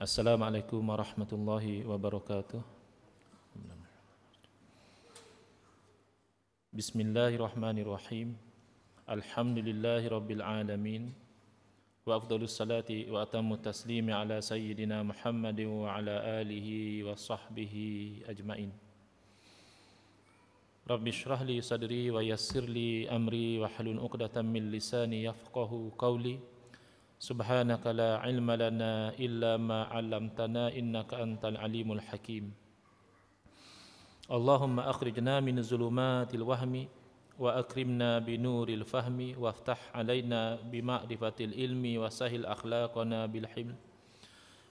Assalamualaikum warahmatullahi wabarakatuh. Bismillahirrahmanirrahim. Alhamdulillahi rabbil alamin. Wa afdalus salati wa atamu taslimi ala sayyidina Muhammadin wa ala alihi wa sahbihi ajmain. Rabbi shrah li sadri wa yassir li amri wa halun uqdatan min lisani yafqahu qawli. سبحانك لا علم لنا إلا ما علمتنا إنك أنت العليم الحكيم اللهم أخرجنا من ظلمات الوهم وأكرمنا بنور الفهم وافتح علينا بمعرفة العلم وسهل أخلاقنا بالحمل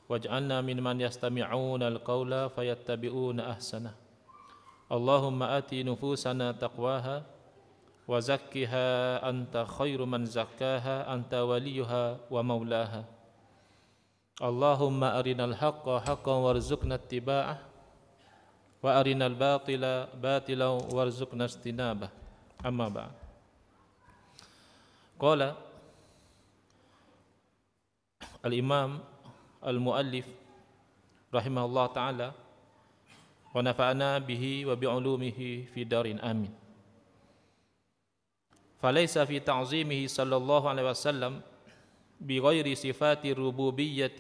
واجعلنا من من يستمعون القول فيتبعون أحسنه اللهم آتي نفوسنا تقواها وزكها أنت خير من زكاها أنت وليها ومولاها اللهم أرنا الحق حقا وارزقنا اتباعه وأرنا الباطل باطلا وارزقنا اجتنابه أما بعد قال الإمام المؤلف رحمه الله تعالى ونفعنا به وبعلومه في دار آمين فليس في تعظيمه صلى الله عليه وسلم بغير صفات الربوبية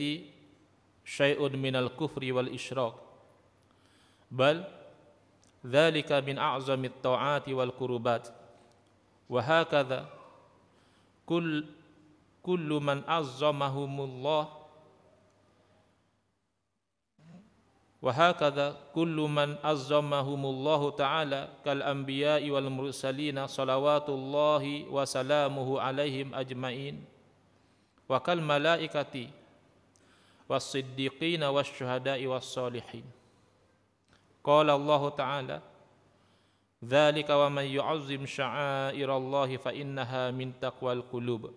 شيء من الكفر والإشراك بل ذلك من أعظم الطاعات والقربات وهكذا كل كل من عظمهم الله وهكذا كل من عظمهم الله تعالى كالأنبياء والمرسلين صلوات الله وسلامه عليهم أجمعين وكالملائكة والصديقين والشهداء والصالحين قال الله تعالى ذلك ومن يعظم شعائر الله فإنها من تقوى القلوب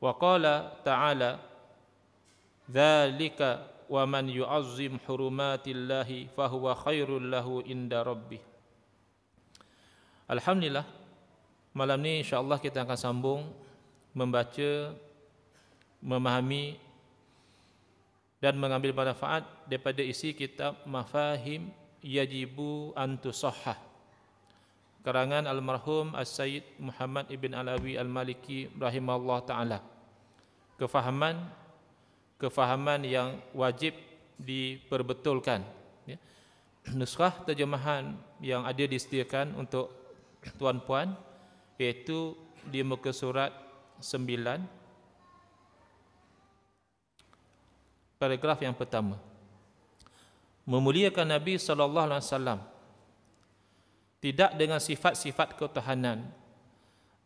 وقال تعالى ذلك wa man yu'azzim hurumatillahi fahuwa khairul lahu inda rabbih Alhamdulillah malam ni insyaallah kita akan sambung membaca memahami dan mengambil manfaat daripada isi kitab Mafahim Yajibu Antu Sohah karangan almarhum As-Sayyid Muhammad Ibn Alawi Al-Maliki rahimahullah ta'ala kefahaman kefahaman yang wajib diperbetulkan. Ya. Nuskah terjemahan yang ada disediakan untuk tuan-puan iaitu di muka surat 9 paragraf yang pertama memuliakan Nabi saw tidak dengan sifat-sifat ketuhanan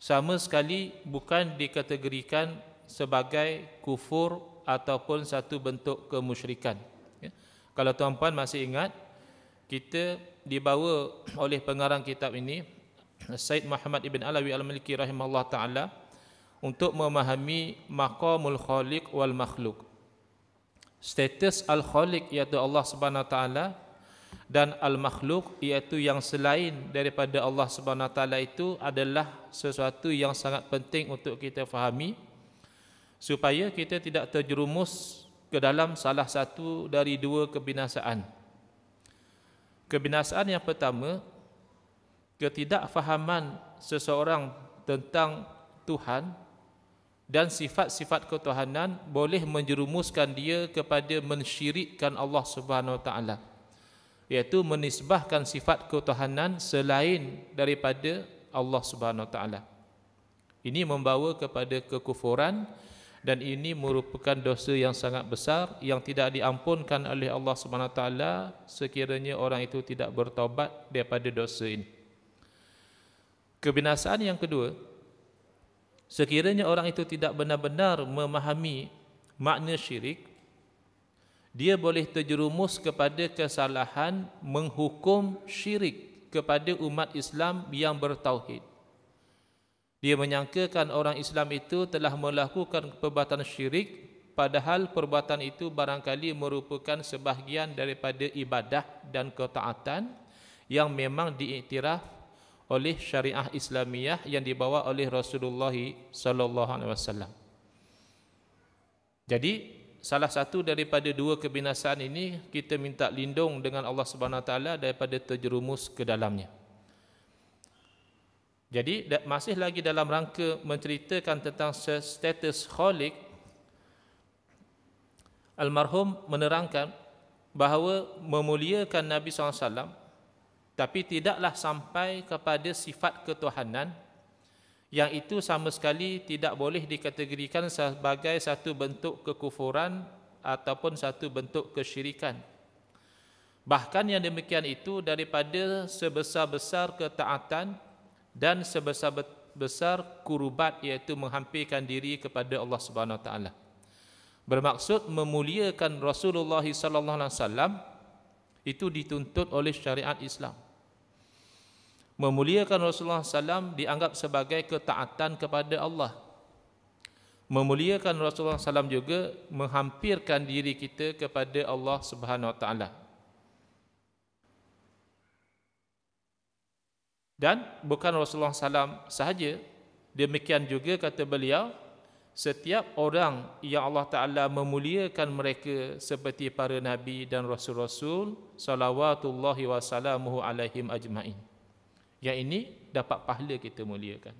sama sekali bukan dikategorikan sebagai kufur ataupun satu bentuk kemusyrikan. Ya. Kalau tuan tuan masih ingat, kita dibawa oleh pengarang kitab ini, Syed Muhammad Ibn Alawi Al-Maliki rahimahullah ta'ala, untuk memahami maqamul khaliq wal makhluk. Status al-khaliq iaitu Allah subhanahu wa ta'ala dan al-makhluk iaitu yang selain daripada Allah subhanahu wa ta'ala itu adalah sesuatu yang sangat penting untuk kita fahami supaya kita tidak terjerumus ke dalam salah satu dari dua kebinasaan. Kebinasaan yang pertama, ketidakfahaman seseorang tentang Tuhan dan sifat-sifat ketuhanan boleh menjerumuskan dia kepada mensyirikkan Allah Subhanahu Wa Taala iaitu menisbahkan sifat ketuhanan selain daripada Allah Subhanahu Wa Taala. Ini membawa kepada kekufuran dan ini merupakan dosa yang sangat besar yang tidak diampunkan oleh Allah Subhanahu taala sekiranya orang itu tidak bertaubat daripada dosa ini. Kebinasaan yang kedua sekiranya orang itu tidak benar-benar memahami makna syirik dia boleh terjerumus kepada kesalahan menghukum syirik kepada umat Islam yang bertauhid. Dia menyangkakan orang Islam itu telah melakukan perbuatan syirik padahal perbuatan itu barangkali merupakan sebahagian daripada ibadah dan ketaatan yang memang diiktiraf oleh syariah Islamiah yang dibawa oleh Rasulullah SAW. Jadi salah satu daripada dua kebinasaan ini kita minta lindung dengan Allah Subhanahu taala daripada terjerumus ke dalamnya. Jadi masih lagi dalam rangka menceritakan tentang status Khalik almarhum menerangkan bahawa memuliakan Nabi SAW tapi tidaklah sampai kepada sifat ketuhanan yang itu sama sekali tidak boleh dikategorikan sebagai satu bentuk kekufuran ataupun satu bentuk kesyirikan. Bahkan yang demikian itu daripada sebesar-besar ketaatan dan sebesar-besar kurubat iaitu menghampirkan diri kepada Allah Subhanahu Wa Taala. Bermaksud memuliakan Rasulullah sallallahu alaihi wasallam itu dituntut oleh syariat Islam. Memuliakan Rasulullah sallam dianggap sebagai ketaatan kepada Allah. Memuliakan Rasulullah sallam juga menghampirkan diri kita kepada Allah Subhanahu Wa Taala. Dan bukan Rasulullah SAW sahaja, demikian juga kata beliau, setiap orang yang Allah Ta'ala memuliakan mereka seperti para Nabi dan Rasul-Rasul, salawatullahi wasalamuhu alaihim ajma'in. Yang ini dapat pahala kita muliakan.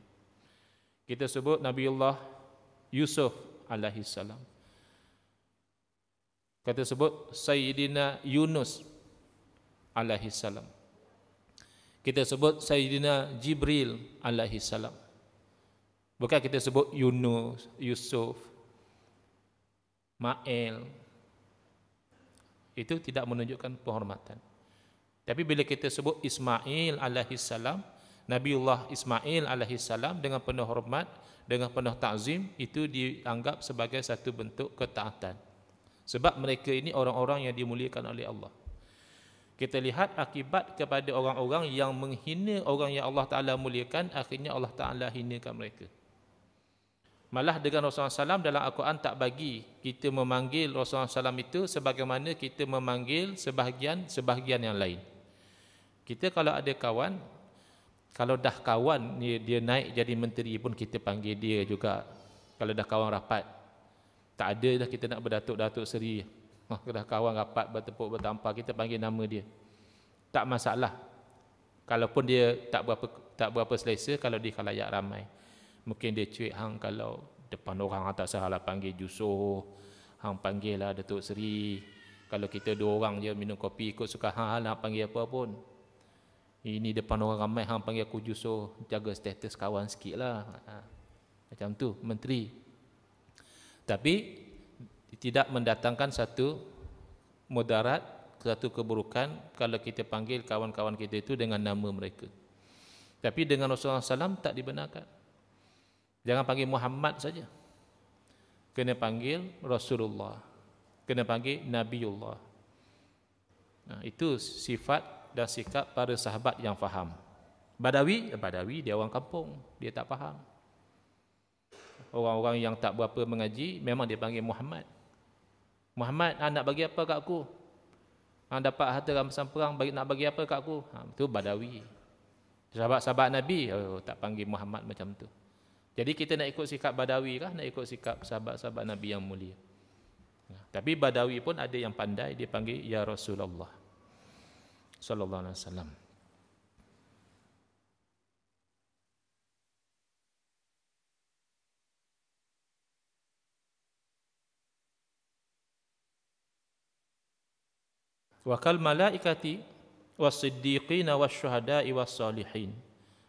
Kita sebut Nabi Allah Yusuf alaihi salam. Kata sebut Sayyidina Yunus alaihi salam. Kita sebut Sayyidina Jibril alaihi salam. Bukan kita sebut Yunus, Yusuf, Ma'el. Itu tidak menunjukkan penghormatan. Tapi bila kita sebut Ismail alaihi salam, Nabiullah Ismail alaihi salam dengan penuh hormat, dengan penuh takzim, itu dianggap sebagai satu bentuk ketaatan. Sebab mereka ini orang-orang yang dimuliakan oleh Allah. Kita lihat akibat kepada orang-orang yang menghina orang yang Allah Ta'ala muliakan, akhirnya Allah Ta'ala hinakan mereka. Malah dengan Rasulullah SAW dalam Al-Quran tak bagi kita memanggil Rasulullah SAW itu sebagaimana kita memanggil sebahagian-sebahagian yang lain. Kita kalau ada kawan, kalau dah kawan dia, dia naik jadi menteri pun kita panggil dia juga. Kalau dah kawan rapat, tak ada dah kita nak berdatuk-datuk seri. Kedah kawan rapat bertepuk bertampar kita panggil nama dia. Tak masalah. Kalaupun dia tak berapa tak berapa selesa kalau di khalayak ramai. Mungkin dia cuik hang kalau depan orang atau sahala panggil jusuh. Hang panggil lah Datuk Seri. Kalau kita dua orang je minum kopi ikut suka hang nak lah panggil apa pun. Ini depan orang ramai hang panggil aku jusuh. Jaga status kawan sikitlah. Ha, ha. Macam tu menteri. Tapi tidak mendatangkan satu mudarat, satu keburukan kalau kita panggil kawan-kawan kita itu dengan nama mereka. Tapi dengan Rasulullah SAW tak dibenarkan. Jangan panggil Muhammad saja. Kena panggil Rasulullah. Kena panggil Nabiullah. Nah, ha, itu sifat dan sikap para sahabat yang faham. Badawi, eh, Badawi dia orang kampung. Dia tak faham. Orang-orang yang tak berapa mengaji, memang dia panggil Muhammad. Muhammad ha, nak bagi apa kat aku? Ha, dapat harta rampasan perang bagi, nak bagi apa kat aku? Ha, ah, itu badawi. Sahabat-sahabat Nabi oh, tak panggil Muhammad macam tu. Jadi kita nak ikut sikap badawi lah, nak ikut sikap sahabat-sahabat Nabi yang mulia. Ha, tapi badawi pun ada yang pandai, dia panggil Ya Rasulullah. Sallallahu Alaihi Wasallam. wa kal malaikati wasiddiqin wasyuhada wasalihin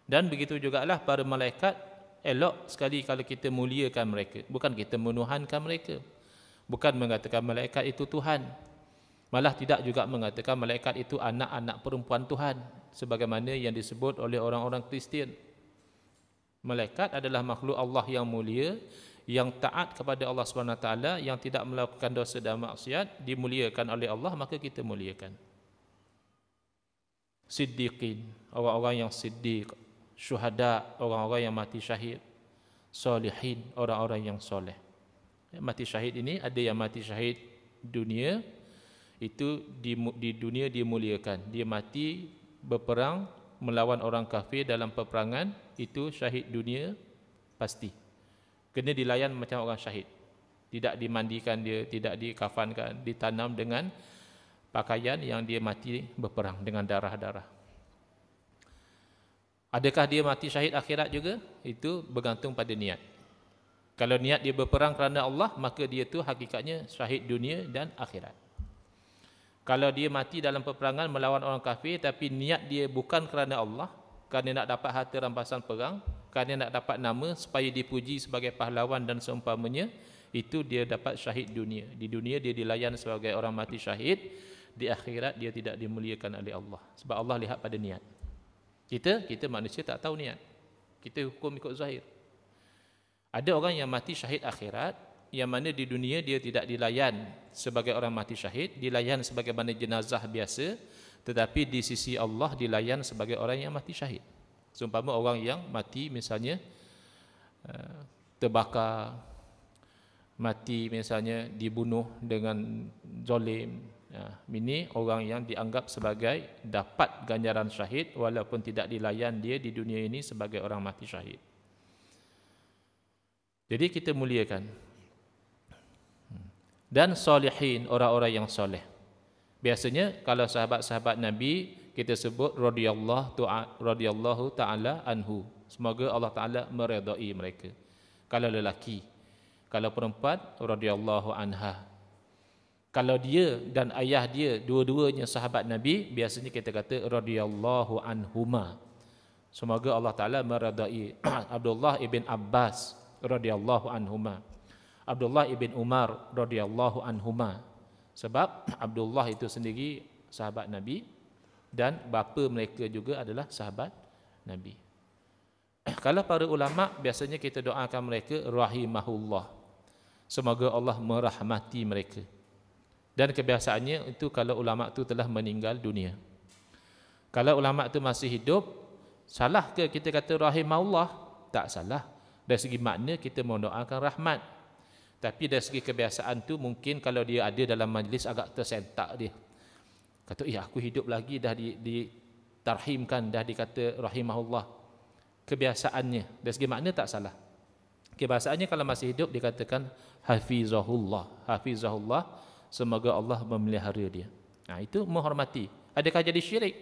dan begitu jugalah para malaikat elok sekali kalau kita muliakan mereka bukan kita menuhankan mereka bukan mengatakan malaikat itu tuhan malah tidak juga mengatakan malaikat itu anak-anak perempuan tuhan sebagaimana yang disebut oleh orang-orang Kristian malaikat adalah makhluk Allah yang mulia yang taat kepada Allah Subhanahu Wa Taala yang tidak melakukan dosa dan maksiat dimuliakan oleh Allah maka kita muliakan siddiqin orang-orang yang siddiq syuhada orang-orang yang mati syahid solihin orang-orang yang soleh ya, mati syahid ini ada yang mati syahid dunia itu di, di dunia dimuliakan dia mati berperang melawan orang kafir dalam peperangan itu syahid dunia pasti kena dilayan macam orang syahid. Tidak dimandikan dia, tidak dikafankan, ditanam dengan pakaian yang dia mati berperang dengan darah-darah. Adakah dia mati syahid akhirat juga? Itu bergantung pada niat. Kalau niat dia berperang kerana Allah, maka dia tu hakikatnya syahid dunia dan akhirat. Kalau dia mati dalam peperangan melawan orang kafir tapi niat dia bukan kerana Allah, kerana nak dapat harta rampasan perang, kerana nak dapat nama supaya dipuji sebagai pahlawan dan seumpamanya itu dia dapat syahid dunia di dunia dia dilayan sebagai orang mati syahid di akhirat dia tidak dimuliakan oleh Allah sebab Allah lihat pada niat kita kita manusia tak tahu niat kita hukum ikut zahir ada orang yang mati syahid akhirat yang mana di dunia dia tidak dilayan sebagai orang mati syahid dilayan sebagaimana jenazah biasa tetapi di sisi Allah dilayan sebagai orang yang mati syahid seumpama orang yang mati misalnya eh, terbakar mati misalnya dibunuh dengan zalim ya, ini orang yang dianggap sebagai dapat ganjaran syahid walaupun tidak dilayan dia di dunia ini sebagai orang mati syahid jadi kita muliakan dan solehin orang-orang yang soleh biasanya kalau sahabat-sahabat Nabi kita sebut radhiyallahu radhiyallahu taala anhu. Semoga Allah taala meredai mereka. Kalau lelaki, kalau perempuan radhiyallahu anha. Kalau dia dan ayah dia dua-duanya sahabat Nabi, biasanya kita kata radhiyallahu anhuma. Semoga Allah taala meredai Abdullah ibn Abbas radhiyallahu anhuma. Abdullah ibn Umar radhiyallahu anhuma. Sebab Abdullah itu sendiri sahabat Nabi dan bapa mereka juga adalah sahabat Nabi. Kalau para ulama biasanya kita doakan mereka rahimahullah. Semoga Allah merahmati mereka. Dan kebiasaannya itu kalau ulama itu telah meninggal dunia. Kalau ulama itu masih hidup, salah ke kita kata rahimahullah? Tak salah. Dari segi makna kita mau doakan rahmat. Tapi dari segi kebiasaan tu mungkin kalau dia ada dalam majlis agak tersentak dia. Kata, eh aku hidup lagi dah di, di tarhimkan, dah dikata rahimahullah. Kebiasaannya, dari segi makna tak salah. Kebiasaannya kalau masih hidup dikatakan hafizahullah. Hafizahullah, semoga Allah memelihara dia. Nah, itu menghormati. Adakah jadi syirik?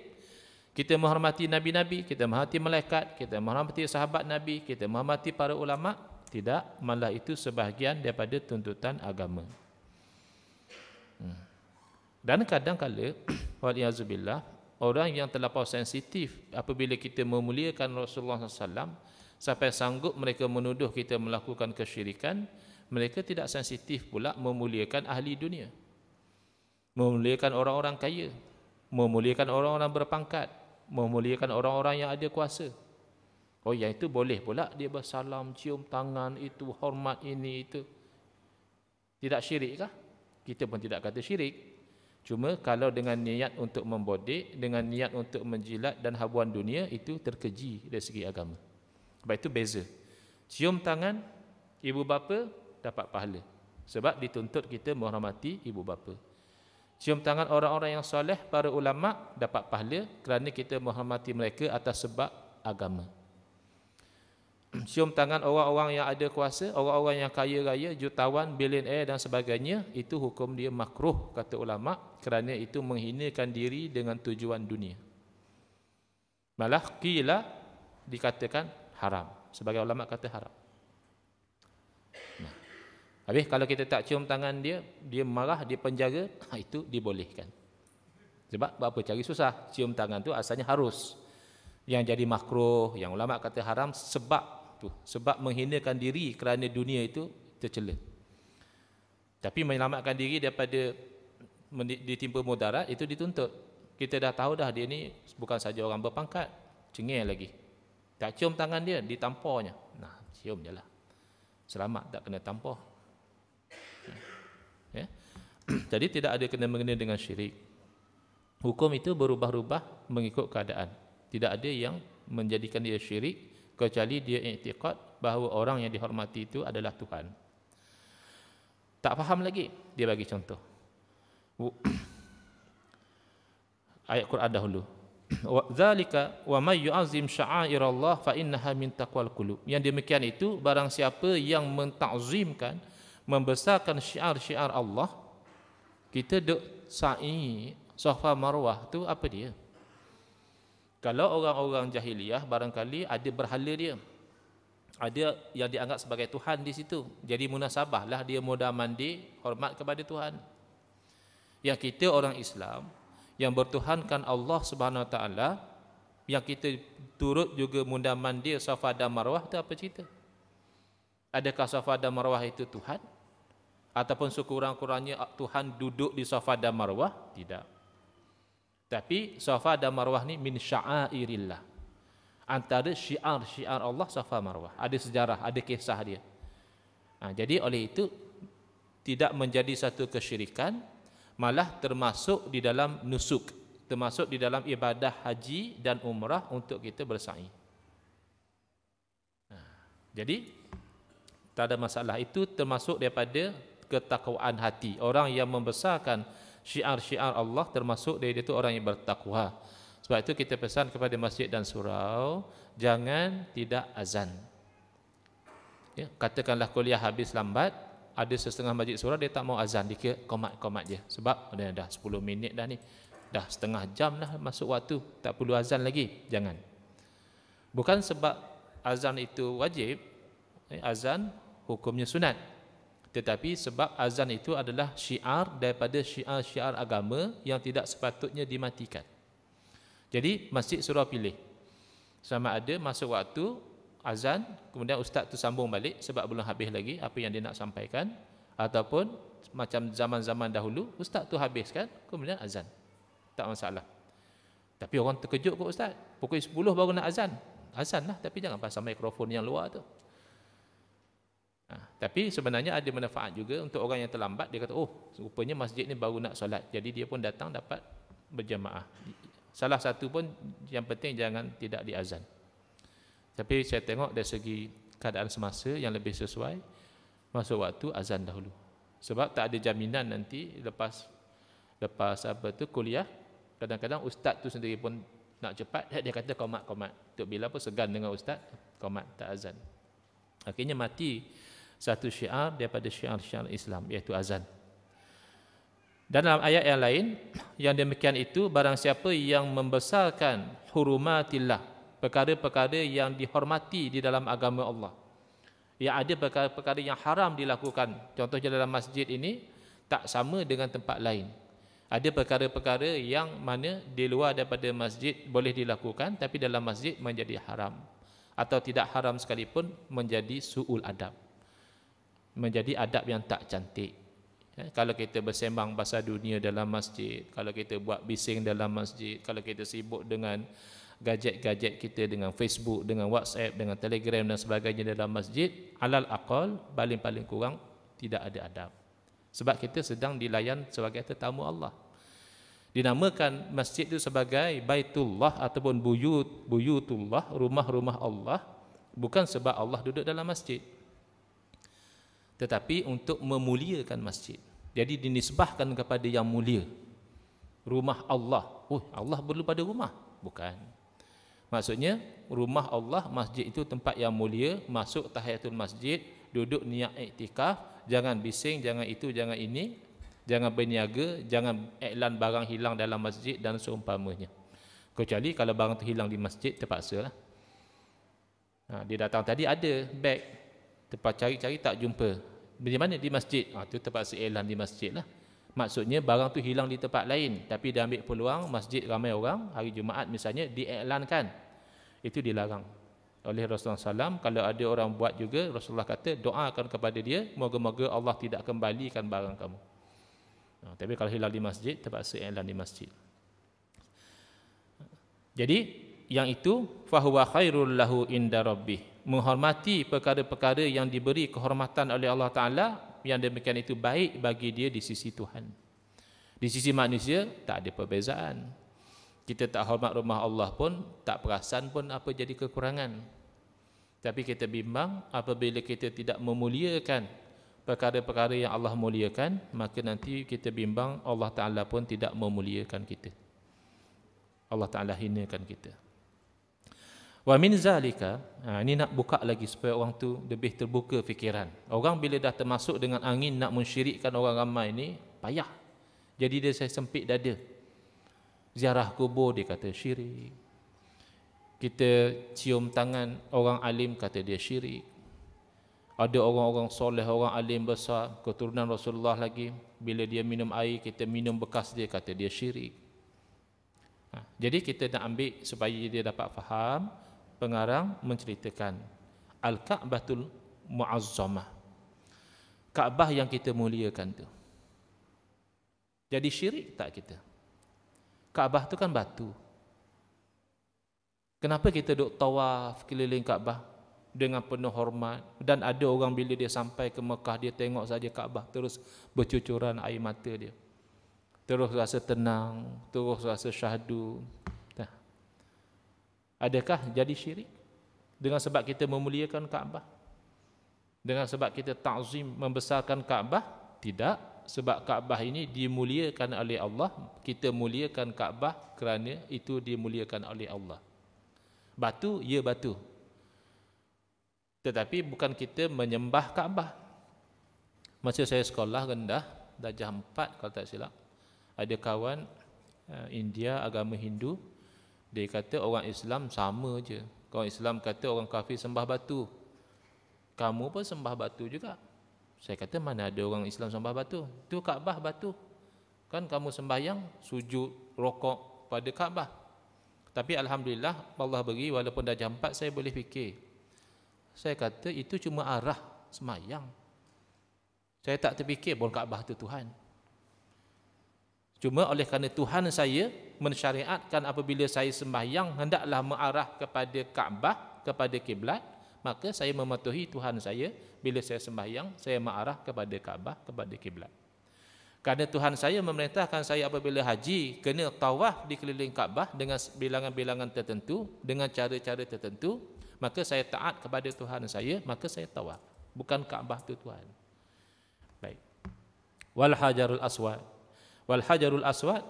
Kita menghormati Nabi-Nabi, kita menghormati malaikat, kita menghormati sahabat Nabi, kita menghormati para ulama, tidak, malah itu sebahagian daripada tuntutan agama. Hmm. Dan kadang-kadang, waliyazubillah, orang yang terlalu sensitif apabila kita memuliakan Rasulullah SAW sampai sanggup mereka menuduh kita melakukan kesyirikan, mereka tidak sensitif pula memuliakan ahli dunia. Memuliakan orang-orang kaya, memuliakan orang-orang berpangkat, memuliakan orang-orang yang ada kuasa. Oh yang itu boleh pula dia bersalam, cium tangan itu, hormat ini itu. Tidak syirik kah? Kita pun tidak kata syirik. Cuma kalau dengan niat untuk membodek, dengan niat untuk menjilat dan habuan dunia, itu terkeji dari segi agama. Sebab itu beza. Cium tangan, ibu bapa dapat pahala. Sebab dituntut kita menghormati ibu bapa. Cium tangan orang-orang yang soleh, para ulama' dapat pahala kerana kita menghormati mereka atas sebab agama cium tangan orang-orang yang ada kuasa, orang-orang yang kaya raya, jutawan, bilionaire dan sebagainya, itu hukum dia makruh kata ulama kerana itu menghinakan diri dengan tujuan dunia. Malah kila dikatakan haram. Sebagai ulama kata haram. Nah. Habis kalau kita tak cium tangan dia, dia marah, dia penjaga, itu dibolehkan. Sebab buat cari susah, cium tangan tu asalnya harus. Yang jadi makruh, yang ulama kata haram sebab tu sebab menghinakan diri kerana dunia itu tercela tapi menyelamatkan diri daripada ditimpa mudarat itu dituntut kita dah tahu dah dia ni bukan saja orang berpangkat cengeng lagi tak cium tangan dia ditampornya nah cium jelah selamat tak kena tampar hmm. ya jadi tidak ada kena mengena dengan syirik hukum itu berubah-ubah mengikut keadaan tidak ada yang menjadikan dia syirik kecuali dia i'tiqad bahawa orang yang dihormati itu adalah Tuhan. Tak faham lagi, dia bagi contoh. Ayat Quran dahulu. Wa zalika wa may yu'azzim sya'airallah fa innaha min taqwal qulub. Yang demikian itu barang siapa yang mentakzimkan membesarkan syiar-syiar Allah kita duk sa'i safa marwah tu apa dia? Kalau orang-orang jahiliah barangkali ada berhala dia. Ada yang dianggap sebagai Tuhan di situ. Jadi munasabahlah dia muda mandi, hormat kepada Tuhan. Yang kita orang Islam, yang bertuhankan Allah Subhanahu Wa Taala, yang kita turut juga muda mandi, safa dan marwah itu apa cerita? Adakah safa dan marwah itu Tuhan? Ataupun sekurang-kurangnya Tuhan duduk di safa dan marwah? Tidak. Tapi Safa dan Marwah ni min sya'airillah. Antara syiar-syiar Allah Safa Marwah. Ada sejarah, ada kisah dia. Ha, jadi oleh itu tidak menjadi satu kesyirikan malah termasuk di dalam nusuk, termasuk di dalam ibadah haji dan umrah untuk kita bersa'i. Ha, jadi tak ada masalah itu termasuk daripada ketakwaan hati. Orang yang membesarkan syiar-syiar Allah termasuk dia itu orang yang bertakwa. Sebab itu kita pesan kepada masjid dan surau, jangan tidak azan. Ya, katakanlah kuliah habis lambat, ada setengah masjid surau dia tak mau azan, dia kira komat-komat je. Sebab dah dah 10 minit dah ni, dah setengah jam dah masuk waktu, tak perlu azan lagi, jangan. Bukan sebab azan itu wajib, eh, azan hukumnya sunat, tetapi sebab azan itu adalah syiar daripada syiar-syiar agama yang tidak sepatutnya dimatikan. Jadi masjid surau pilih. Sama ada masuk waktu azan, kemudian ustaz tu sambung balik sebab belum habis lagi apa yang dia nak sampaikan. Ataupun macam zaman-zaman dahulu, ustaz tu habiskan, kemudian azan. Tak masalah. Tapi orang terkejut kok ustaz, pukul 10 baru nak azan. Azan lah, tapi jangan pasang mikrofon yang luar tu. Ha, tapi sebenarnya ada manfaat juga untuk orang yang terlambat dia kata oh rupanya masjid ni baru nak solat jadi dia pun datang dapat berjemaah salah satu pun yang penting jangan tidak diazan tapi saya tengok dari segi keadaan semasa yang lebih sesuai masuk waktu azan dahulu sebab tak ada jaminan nanti lepas lepas apa tu kuliah kadang-kadang ustaz tu sendiri pun nak cepat dia kata komat komat tu bila pun segan dengan ustaz komat tak azan akhirnya mati satu syiar daripada syiar-syiar Islam iaitu azan. Dan dalam ayat yang lain yang demikian itu barang siapa yang membesarkan hurumatillah perkara-perkara yang dihormati di dalam agama Allah. Yang ada perkara-perkara yang haram dilakukan. Contohnya dalam masjid ini tak sama dengan tempat lain. Ada perkara-perkara yang mana di luar daripada masjid boleh dilakukan tapi dalam masjid menjadi haram atau tidak haram sekalipun menjadi suul adab menjadi adab yang tak cantik. Ya, kalau kita bersembang bahasa dunia dalam masjid, kalau kita buat bising dalam masjid, kalau kita sibuk dengan gadget-gadget kita dengan Facebook, dengan WhatsApp, dengan Telegram dan sebagainya dalam masjid, alal aqal paling-paling kurang tidak ada adab. Sebab kita sedang dilayan sebagai tetamu Allah. Dinamakan masjid itu sebagai Baitullah ataupun Buyut, Buyutullah, rumah-rumah Allah, bukan sebab Allah duduk dalam masjid tetapi untuk memuliakan masjid. Jadi dinisbahkan kepada yang mulia. Rumah Allah. Oh, Allah perlu pada rumah. Bukan. Maksudnya rumah Allah, masjid itu tempat yang mulia, masuk tahiyatul masjid, duduk niat iktikaf, jangan bising, jangan itu, jangan ini, jangan berniaga, jangan iklan barang hilang dalam masjid dan seumpamanya. Kecuali kalau barang itu hilang di masjid terpaksa lah. Ha, dia datang tadi ada beg, tempat cari-cari tak jumpa. Di mana? Di masjid. Ah, itu tempat seelan di masjid lah. Maksudnya barang tu hilang di tempat lain. Tapi dia ambil peluang masjid ramai orang, hari Jumaat misalnya, dieklankan. Itu dilarang oleh Rasulullah SAW. Kalau ada orang buat juga, Rasulullah kata, doakan kepada dia, moga-moga Allah tidak kembalikan barang kamu. Ah, tapi kalau hilang di masjid, tempat iklan di masjid. Jadi, yang itu, fahuwa khairul lahu inda rabbih menghormati perkara-perkara yang diberi kehormatan oleh Allah Ta'ala yang demikian itu baik bagi dia di sisi Tuhan di sisi manusia tak ada perbezaan kita tak hormat rumah Allah pun tak perasan pun apa jadi kekurangan tapi kita bimbang apabila kita tidak memuliakan perkara-perkara yang Allah muliakan maka nanti kita bimbang Allah Ta'ala pun tidak memuliakan kita Allah Ta'ala hinakan kita Wa min zalika, ha, ini nak buka lagi supaya orang tu lebih terbuka fikiran. Orang bila dah termasuk dengan angin nak mensyirikkan orang ramai ini, payah. Jadi dia saya sempit dada. Ziarah kubur dia kata syirik. Kita cium tangan orang alim kata dia syirik. Ada orang-orang soleh, orang alim besar, keturunan Rasulullah lagi. Bila dia minum air, kita minum bekas dia kata dia syirik. Ha, jadi kita nak ambil supaya dia dapat Faham pengarang menceritakan Al-Ka'batul Mu'azzamah Ka'bah yang kita muliakan tu jadi syirik tak kita Ka'bah tu kan batu kenapa kita duk tawaf keliling Ka'bah dengan penuh hormat dan ada orang bila dia sampai ke Mekah dia tengok saja Kaabah terus bercucuran air mata dia terus rasa tenang terus rasa syahdu Adakah jadi syirik? Dengan sebab kita memuliakan Kaabah? Dengan sebab kita ta'zim membesarkan Kaabah? Tidak. Sebab Kaabah ini dimuliakan oleh Allah. Kita muliakan Kaabah kerana itu dimuliakan oleh Allah. Batu, ya batu. Tetapi bukan kita menyembah Kaabah. Masa saya sekolah rendah, dah jam 4 kalau tak silap, ada kawan eh, India agama Hindu, dia kata orang Islam sama je. Orang Islam kata orang kafir sembah batu. Kamu pun sembah batu juga. Saya kata mana ada orang Islam sembah batu. Tu Kaabah batu. Kan kamu sembahyang, sujud, rokok pada Kaabah. Tapi Alhamdulillah Allah beri walaupun dah jam 4 saya boleh fikir. Saya kata itu cuma arah semayang. Saya tak terfikir pun Kaabah itu Tuhan. Cuma oleh kerana Tuhan saya mensyariatkan apabila saya sembahyang hendaklah mengarah kepada Kaabah kepada kiblat maka saya mematuhi Tuhan saya bila saya sembahyang saya mengarah kepada Kaabah kepada kiblat kerana Tuhan saya memerintahkan saya apabila haji kena tawaf dikeliling Kaabah dengan bilangan-bilangan tertentu dengan cara-cara tertentu maka saya taat kepada Tuhan saya maka saya tawaf bukan Kaabah tu Tuhan baik wal hajarul aswad wal aswad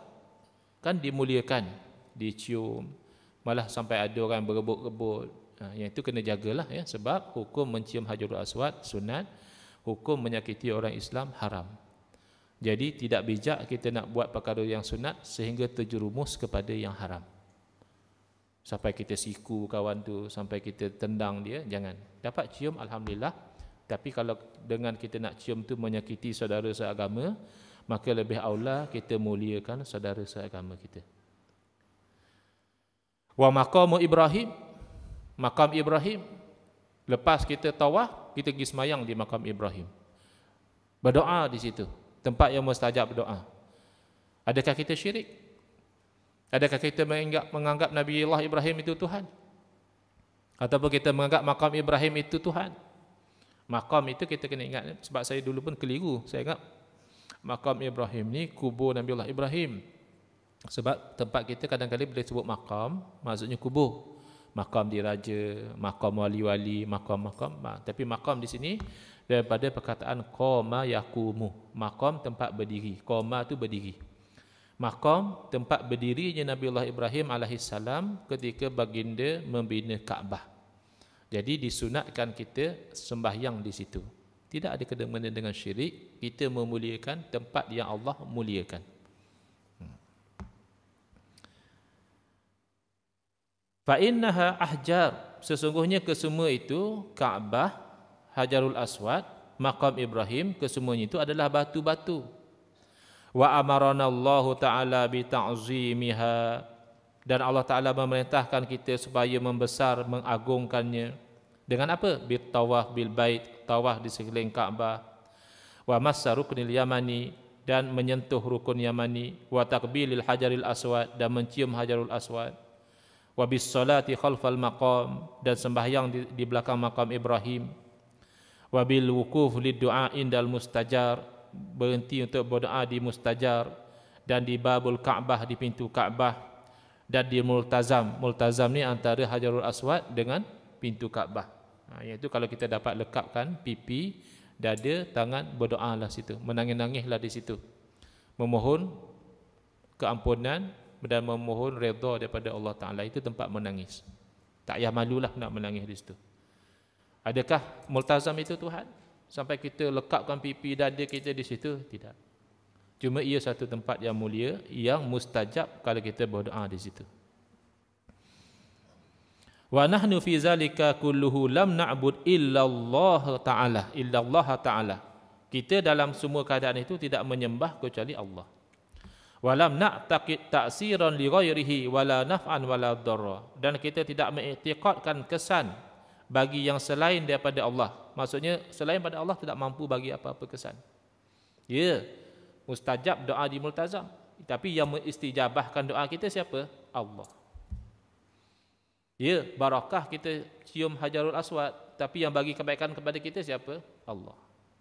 kan dimuliakan dicium malah sampai ada orang berebut-rebut ha, yang itu kena jagalah ya sebab hukum mencium hajarul aswad sunat hukum menyakiti orang Islam haram jadi tidak bijak kita nak buat perkara yang sunat sehingga terjerumus kepada yang haram sampai kita siku kawan tu sampai kita tendang dia jangan dapat cium alhamdulillah tapi kalau dengan kita nak cium tu menyakiti saudara seagama maka lebih aula kita muliakan saudara seagama kita. Wa maqamu Ibrahim, makam Ibrahim, lepas kita tawah kita pergi semayang di makam Ibrahim. Berdoa di situ, tempat yang mustajab berdoa. Adakah kita syirik? Adakah kita menganggap, menganggap Nabi Allah Ibrahim itu Tuhan? Ataupun kita menganggap makam Ibrahim itu Tuhan? Makam itu kita kena ingat, sebab saya dulu pun keliru, saya ingat makam Ibrahim ni kubur Nabi Allah Ibrahim. Sebab tempat kita kadang-kadang boleh sebut makam, maksudnya kubur. Makam diraja, makam wali-wali, makam-makam. Ha, tapi makam di sini daripada perkataan koma yakumu. Makam tempat berdiri. Koma tu berdiri. Makam tempat berdirinya Nabi Allah Ibrahim alaihissalam ketika baginda membina Kaabah. Jadi disunatkan kita sembahyang di situ. Tidak ada kena-mengena dengan syirik. Kita memuliakan tempat yang Allah muliakan. Hmm. Fa innaha ahjar. Sesungguhnya kesemua itu Ka'bah, Hajarul Aswad, Maqam Ibrahim, kesemuanya itu adalah batu-batu. Wa amarana Allah Taala bi ta'zimiha. Dan Allah Taala memerintahkan kita supaya membesar mengagungkannya. Dengan apa? Bil tawaf bil bait, tawaf di sekeliling Kaabah. Wa massa ruknil yamani dan menyentuh rukun yamani, wa takbilil hajaril aswad dan mencium hajarul aswad. Wa bis salati khalfal maqam dan sembahyang di, di belakang makam Ibrahim. Wa bil wukuf lid du'a indal mustajar, berhenti untuk berdoa di mustajar dan di babul Kaabah di pintu Kaabah dan di multazam. Multazam ni antara Hajarul Aswad dengan pintu Kaabah. Ha, iaitu kalau kita dapat lekapkan pipi, dada, tangan, berdoa lah situ. Menangis-nangislah di situ. Memohon keampunan dan memohon redha daripada Allah Ta'ala. Itu tempat menangis. Tak payah malulah nak menangis di situ. Adakah multazam itu Tuhan? Sampai kita lekapkan pipi dada kita di situ? Tidak. Cuma ia satu tempat yang mulia, yang mustajab kalau kita berdoa di situ wa nahnu fi zalika kulluhu lam na'bud illallah ta'ala illallah ta'ala kita dalam semua keadaan itu tidak menyembah kecuali Allah walam na'taqid ta'siran li ghairihi wala naf'an wala darra dan kita tidak mengiktikadkan kesan bagi yang selain daripada Allah maksudnya selain pada Allah tidak mampu bagi apa-apa kesan ya mustajab doa di multazam tapi yang mengistijabahkan doa kita siapa Allah Ya, barakah kita cium Hajarul Aswad, tapi yang bagi kebaikan kepada kita siapa? Allah.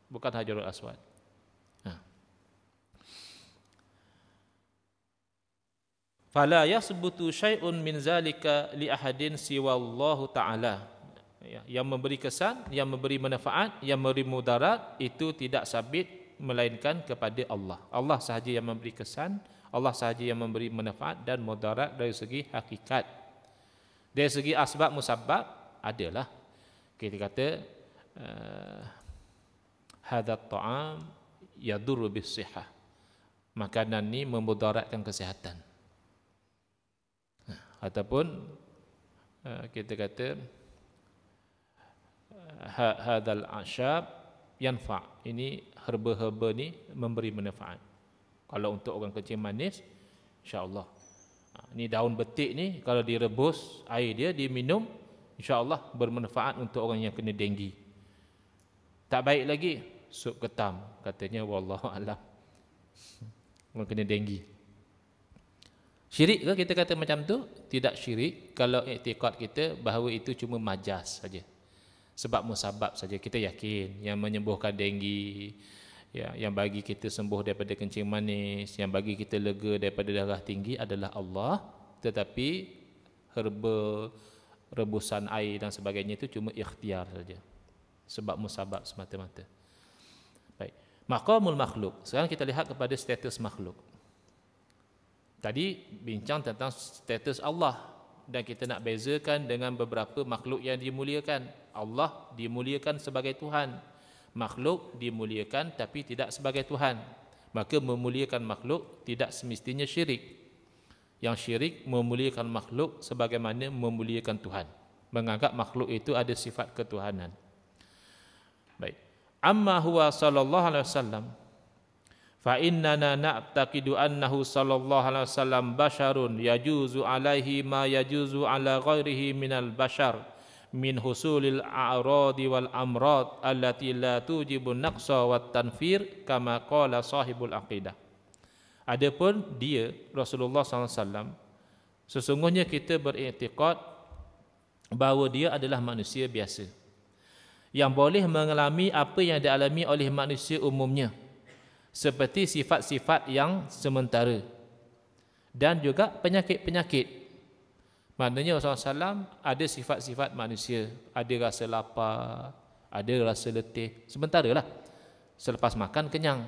Bukan Hajarul Aswad. Ha. Fala yasbutu syai'un min zalika li ahadin siwa Allah Ta'ala. Ya, yang memberi kesan, yang memberi manfaat, yang memberi mudarat, itu tidak sabit melainkan kepada Allah. Allah sahaja yang memberi kesan, Allah sahaja yang memberi manfaat dan mudarat dari segi hakikat. Dari segi asbab musabab adalah kita kata eh, hadza ta'am yadurru sihah. Makanan ni memudaratkan kesihatan. Eh, ataupun eh, kita kata ha, hadzal ashab yanfa. Ini herba-herba ni memberi manfaat. Kalau untuk orang kecil manis insya-Allah ni daun betik ni kalau direbus air dia diminum insyaallah bermanfaat untuk orang yang kena denggi tak baik lagi sup ketam katanya wallahu alam orang kena denggi syirik ke kita kata macam tu tidak syirik kalau iktikad kita bahawa itu cuma majas saja sebab musabab saja kita yakin yang menyembuhkan denggi ya yang bagi kita sembuh daripada kencing manis yang bagi kita lega daripada darah tinggi adalah Allah tetapi herba rebusan air dan sebagainya itu cuma ikhtiar saja sebab musabab semata-mata baik maqamul makhluk sekarang kita lihat kepada status makhluk tadi bincang tentang status Allah dan kita nak bezakan dengan beberapa makhluk yang dimuliakan Allah dimuliakan sebagai Tuhan makhluk dimuliakan tapi tidak sebagai Tuhan. Maka memuliakan makhluk tidak semestinya syirik. Yang syirik memuliakan makhluk sebagaimana memuliakan Tuhan. Menganggap makhluk itu ada sifat ketuhanan. Baik. Amma huwa sallallahu alaihi wasallam fa innana na'taqidu annahu sallallahu alaihi wasallam basharun yajuzu alaihi ma yajuzu ala ghairihi minal bashar. bashar min husulil a'radi wal amrad allati la tujibun naqsa wat tanfir kama qala sahibul aqidah adapun dia Rasulullah Sallallahu Alaihi Wasallam sesungguhnya kita beriktikad bahawa dia adalah manusia biasa yang boleh mengalami apa yang dialami oleh manusia umumnya seperti sifat-sifat yang sementara dan juga penyakit-penyakit Maknanya Rasulullah SAW ada sifat-sifat manusia. Ada rasa lapar, ada rasa letih. Sementara lah. Selepas makan, kenyang.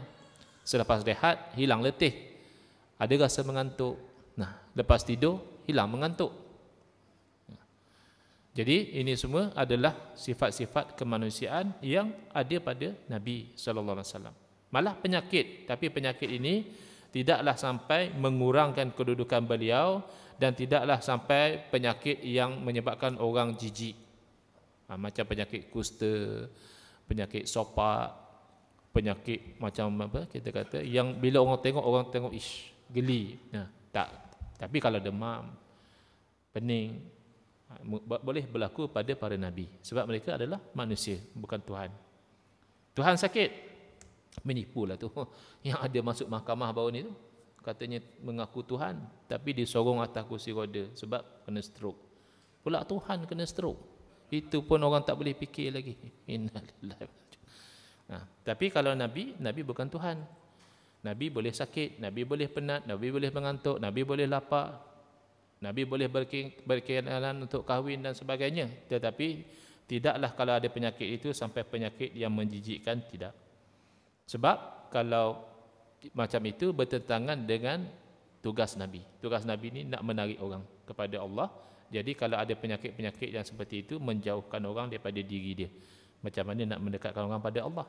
Selepas rehat, hilang letih. Ada rasa mengantuk. Nah, lepas tidur, hilang mengantuk. Jadi ini semua adalah sifat-sifat kemanusiaan yang ada pada Nabi sallallahu alaihi wasallam. Malah penyakit, tapi penyakit ini tidaklah sampai mengurangkan kedudukan beliau dan tidaklah sampai penyakit yang menyebabkan orang jijik. Ha, macam penyakit kusta, penyakit sopak, penyakit macam apa kita kata yang bila orang tengok orang tengok ish geli. Nah, ha, tak. Tapi kalau demam, pening ha, boleh berlaku pada para nabi sebab mereka adalah manusia bukan Tuhan. Tuhan sakit menipulah tu yang ada masuk mahkamah baru ni tu katanya mengaku Tuhan tapi disorong atas kursi roda sebab kena strok pula Tuhan kena strok itu pun orang tak boleh fikir lagi innalillahi Nah, ha, tapi kalau nabi nabi bukan Tuhan nabi boleh sakit nabi boleh penat nabi boleh mengantuk nabi boleh lapar nabi boleh berkeinginan untuk kahwin dan sebagainya tetapi tidaklah kalau ada penyakit itu sampai penyakit yang menjijikkan tidak sebab kalau macam itu bertentangan dengan tugas Nabi. Tugas Nabi ini nak menarik orang kepada Allah. Jadi kalau ada penyakit-penyakit yang seperti itu menjauhkan orang daripada diri dia. Macam mana nak mendekatkan orang pada Allah.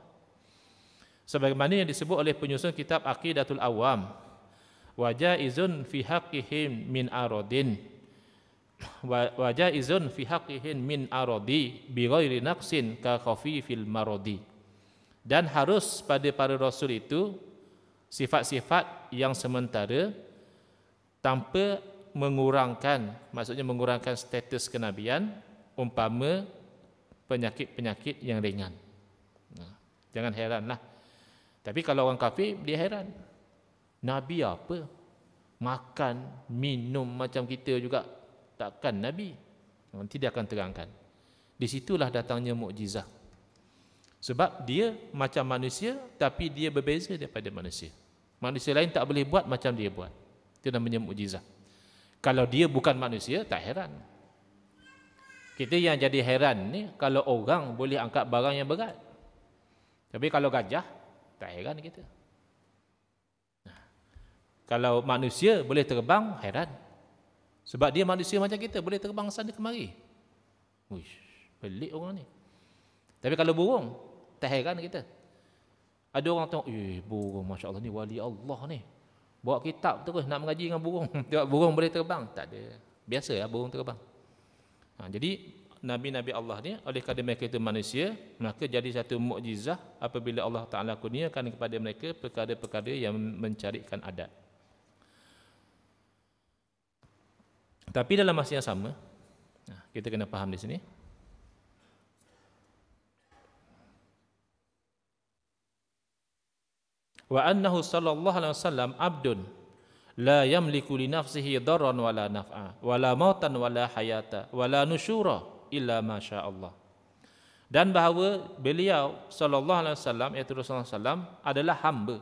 Sebagaimana yang disebut oleh penyusun kitab Aqidatul Awam. Wajah izun fi haqihim min arodin, Wajah izun fi haqihim min aradi bi ghairi naqsin ka khafifil marodi. Dan harus pada para rasul itu sifat-sifat yang sementara tanpa mengurangkan maksudnya mengurangkan status kenabian umpama penyakit-penyakit yang ringan. Nah, jangan heranlah. Tapi kalau orang kafir dia heran. Nabi apa? Makan, minum macam kita juga takkan nabi. Nanti dia akan terangkan. Di situlah datangnya mukjizat. Sebab dia macam manusia tapi dia berbeza daripada manusia. Manusia lain tak boleh buat macam dia buat. Itu namanya mujizah. Kalau dia bukan manusia, tak heran. Kita yang jadi heran ni, kalau orang boleh angkat barang yang berat. Tapi kalau gajah, tak heran kita. kalau manusia boleh terbang, heran. Sebab dia manusia macam kita, boleh terbang sana kemari. Uish, pelik orang ni. Tapi kalau burung, Tahiran kita. Ada orang tengok, eh burung Masya Allah ni wali Allah ni. Bawa kitab terus nak mengaji dengan burung. Tengok burung boleh terbang. Tak ada. Biasa ya burung terbang. Ha, jadi Nabi-Nabi Allah ni oleh kerana mereka itu manusia, mereka jadi satu mukjizah apabila Allah Ta'ala kurniakan kepada mereka perkara-perkara yang mencarikan adat. Tapi dalam masa yang sama, ha, kita kena faham di sini, wa annahu sallallahu alaihi wasallam abdun la yamliku li nafsihi darran wala naf'a wala mautan wala hayata wala nusyura illa ma syaa Allah dan bahawa beliau sallallahu alaihi wasallam iaitu Rasulullah SAW, adalah hamba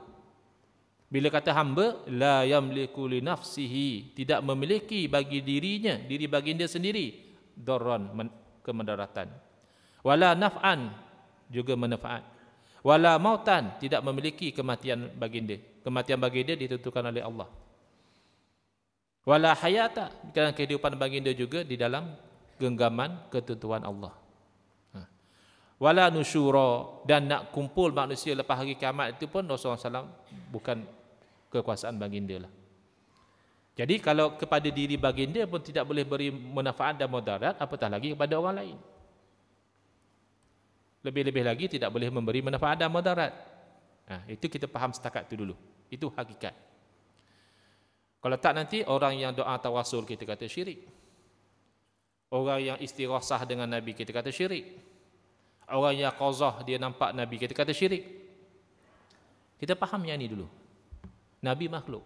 bila kata hamba la yamliku li nafsihi tidak memiliki bagi dirinya diri baginda sendiri darran kemendaratan wala naf'an juga manfaat wala mautan tidak memiliki kematian baginda kematian baginda ditentukan oleh Allah wala hayata dalam kehidupan baginda juga di dalam genggaman ketentuan Allah ha. wala nusyura dan nak kumpul manusia lepas hari kiamat itu pun Rasulullah SAW bukan kekuasaan baginda lah jadi kalau kepada diri baginda pun tidak boleh beri manfaat dan mudarat apatah lagi kepada orang lain lebih-lebih lagi tidak boleh memberi manfaat dan madarat. Nah, ha, itu kita faham setakat itu dulu. Itu hakikat. Kalau tak nanti orang yang doa tawasul kita kata syirik. Orang yang istirahat dengan Nabi kita kata syirik. Orang yang qazah dia nampak Nabi kita kata syirik. Kita faham yang ini dulu. Nabi makhluk.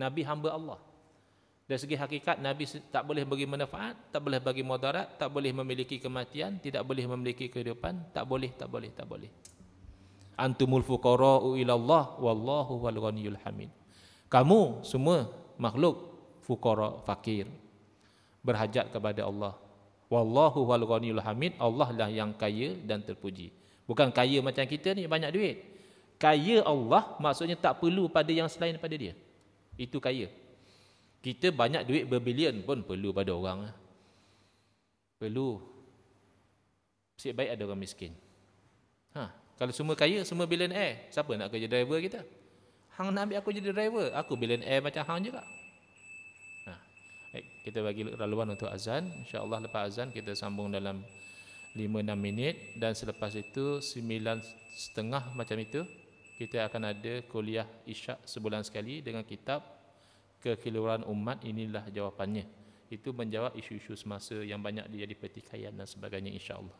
Nabi hamba Allah. Dari segi hakikat Nabi tak boleh bagi manfaat, tak boleh bagi mudarat, tak boleh memiliki kematian, tidak boleh memiliki kehidupan, tak boleh, tak boleh, tak boleh. Antumul fuqara'u ila Allah wallahu wal ghaniyul hamid. Kamu semua makhluk fuqara fakir berhajat kepada Allah. Wallahu wal ghaniyul hamid, Allah lah yang kaya dan terpuji. Bukan kaya macam kita ni banyak duit. Kaya Allah maksudnya tak perlu pada yang selain pada dia. Itu kaya. Kita banyak duit berbilion pun perlu pada orang. Lah. Perlu. Sik baik ada orang miskin. Ha, kalau semua kaya, semua billionaire, siapa nak kerja driver kita? Hang nak ambil aku jadi driver, aku billionaire macam hang juga. Ha. Baik, kita bagi laluan untuk azan. Insya-Allah lepas azan kita sambung dalam 5-6 minit dan selepas itu 9 setengah macam itu kita akan ada kuliah isyak sebulan sekali dengan kitab kekeliruan umat inilah jawapannya itu menjawab isu-isu semasa yang banyak jadi pertikaian dan sebagainya insyaallah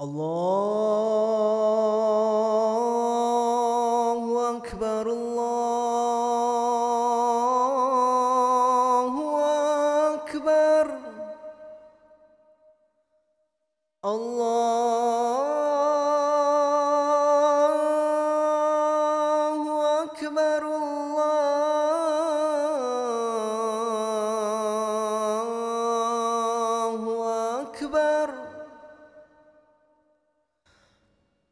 Allah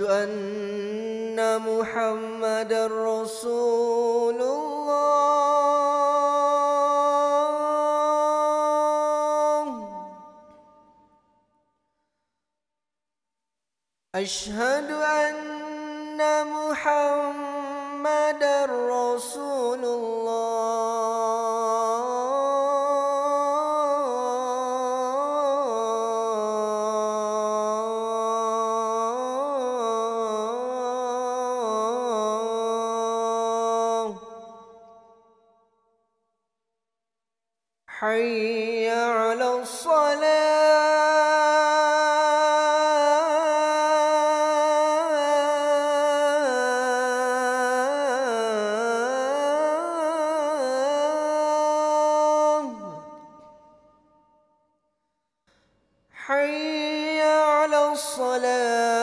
أشهد ان محمد رسول الله اشهد ان الصلاة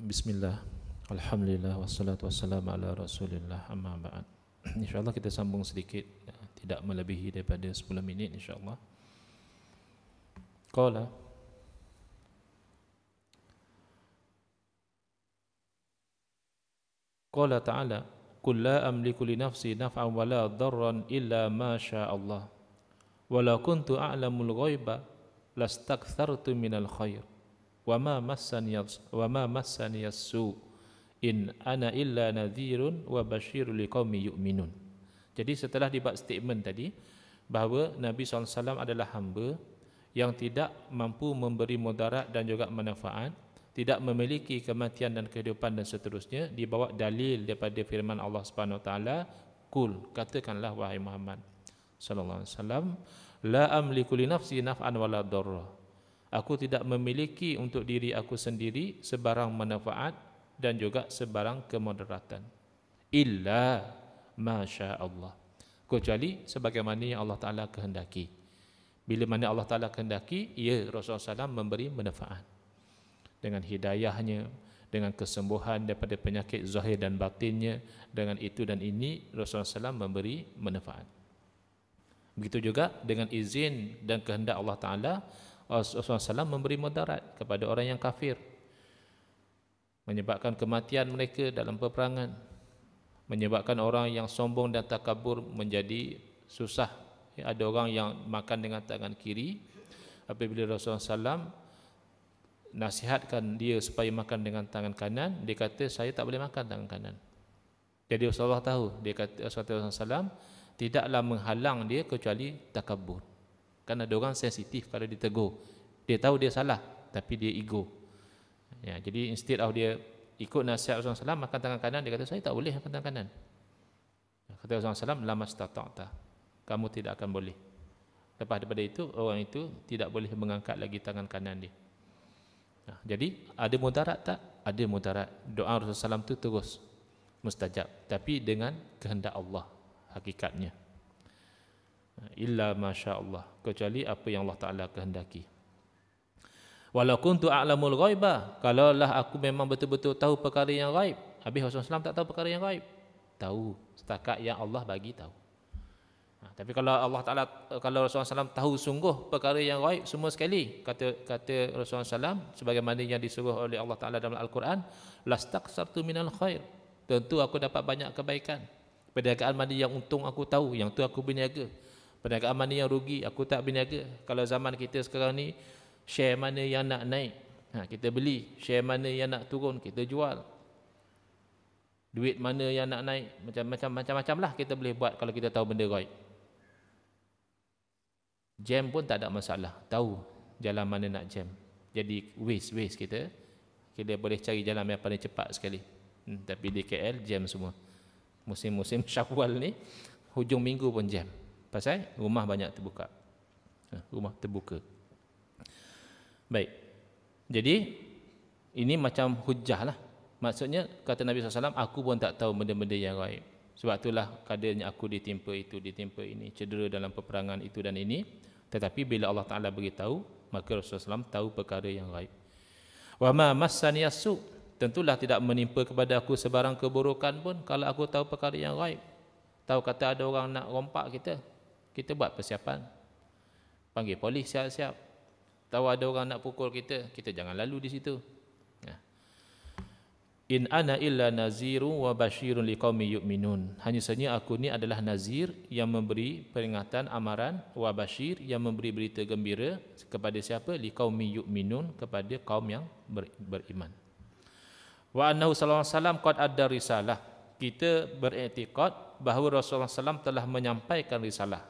Bismillah Alhamdulillah Wassalatu wassalamu ala rasulillah Amma ba'ad InsyaAllah kita sambung sedikit ya, Tidak melebihi daripada 10 minit insyaAllah Qala Qala ta'ala Qul la amliku li nafsi naf'an wa la darran illa ma sya'Allah Wa la kuntu a'lamul ghaiba Lastakthartu minal khair wama massani wama massani yassu in ana illa nadhirun wa basyirun liqaumi yu'minun. Jadi setelah dibuat statement tadi bahawa Nabi SAW adalah hamba yang tidak mampu memberi mudarat dan juga manfaat, tidak memiliki kematian dan kehidupan dan seterusnya, dibawa dalil daripada firman Allah Subhanahu Wa Taala, "Kul, katakanlah wahai Muhammad sallallahu alaihi wasallam, la amliku li nafsi naf'an wala darra." Aku tidak memiliki untuk diri aku sendiri sebarang manfaat dan juga sebarang kemoderatan. Illa masya Allah. Kecuali sebagaimana yang Allah Ta'ala kehendaki. Bila mana Allah Ta'ala kehendaki, ya Rasulullah SAW memberi manfaat. Dengan hidayahnya, dengan kesembuhan daripada penyakit zahir dan batinnya, dengan itu dan ini, Rasulullah SAW memberi manfaat. Begitu juga dengan izin dan kehendak Allah Ta'ala, Rasulullah SAW memberi mudarat kepada orang yang kafir menyebabkan kematian mereka dalam peperangan menyebabkan orang yang sombong dan takabur menjadi susah ya, ada orang yang makan dengan tangan kiri apabila Rasulullah SAW nasihatkan dia supaya makan dengan tangan kanan dia kata saya tak boleh makan tangan kanan jadi Rasulullah tahu dia kata Rasulullah SAW tidaklah menghalang dia kecuali takabur Karena ada orang sensitif kalau ditegur. Dia tahu dia salah tapi dia ego. Ya, jadi instead of dia ikut nasihat Rasulullah SAW, makan tangan kanan, dia kata, saya tak boleh makan tangan kanan. Ya, kata Rasulullah SAW, lama Kamu tidak akan boleh. Lepas daripada itu, orang itu tidak boleh mengangkat lagi tangan kanan dia. Ya, jadi, ada mudarat tak? Ada mudarat. Doa Rasulullah SAW itu terus mustajab. Tapi dengan kehendak Allah hakikatnya illa masya Allah kecuali apa yang Allah Taala kehendaki walakun tu a'lamul ghaiba kalaulah aku memang betul-betul tahu perkara yang ghaib Habis Rasulullah tak tahu perkara yang ghaib tahu setakat yang Allah bagi tahu ha, tapi kalau Allah Taala kalau Rasulullah tahu sungguh perkara yang ghaib semua sekali kata kata Rasulullah sebagaimana yang disuruh oleh Allah Taala dalam al-Quran lastaqsartu minal khair tentu aku dapat banyak kebaikan perniagaan mana yang untung aku tahu yang tu aku berniaga Perniagaan mana yang rugi, aku tak berniaga. Kalau zaman kita sekarang ni, share mana yang nak naik, ha, kita beli. Share mana yang nak turun, kita jual. Duit mana yang nak naik, macam-macam macam-macam lah kita boleh buat kalau kita tahu benda right. Jam pun tak ada masalah, tahu jalan mana nak jam. Jadi waste-waste kita, kita boleh cari jalan yang paling cepat sekali. Hmm, tapi di KL, jam semua. Musim-musim syawal ni, hujung minggu pun Jam. Pasal rumah banyak terbuka. Ha, rumah terbuka. Baik. Jadi ini macam hujah lah. Maksudnya kata Nabi SAW, aku pun tak tahu benda-benda yang raib. Sebab itulah kadarnya aku ditimpa itu, ditimpa ini, cedera dalam peperangan itu dan ini. Tetapi bila Allah Ta'ala beritahu, maka Rasulullah SAW tahu perkara yang raib. Wa ma massani yasu tentulah tidak menimpa kepada aku sebarang keburukan pun kalau aku tahu perkara yang raib. Tahu kata ada orang nak rompak kita, kita buat persiapan panggil polis siap-siap tahu ada orang nak pukul kita kita jangan lalu di situ ya. in ana illa naziru wa bashirun liqaumi yu'minun hanya saja aku ni adalah nazir yang memberi peringatan amaran wa bashir yang memberi berita gembira kepada siapa liqaumi yu'minun kepada kaum yang beriman wa annahu sallallahu alaihi wasallam qad adda risalah kita beriktikad bahawa Rasulullah SAW telah menyampaikan risalah